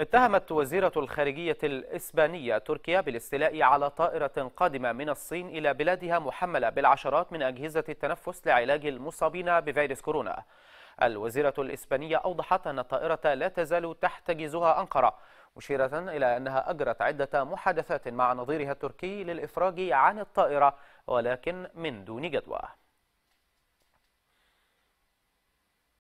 اتهمت وزيرة الخارجية الإسبانية تركيا بالاستيلاء على طائرة قادمة من الصين إلى بلادها محملة بالعشرات من أجهزة التنفس لعلاج المصابين بفيروس كورونا الوزيرة الإسبانية أوضحت أن الطائرة لا تزال تحتجزها أنقرة مشيرة إلى أنها أجرت عدة محادثات مع نظيرها التركي للإفراج عن الطائرة ولكن من دون جدوى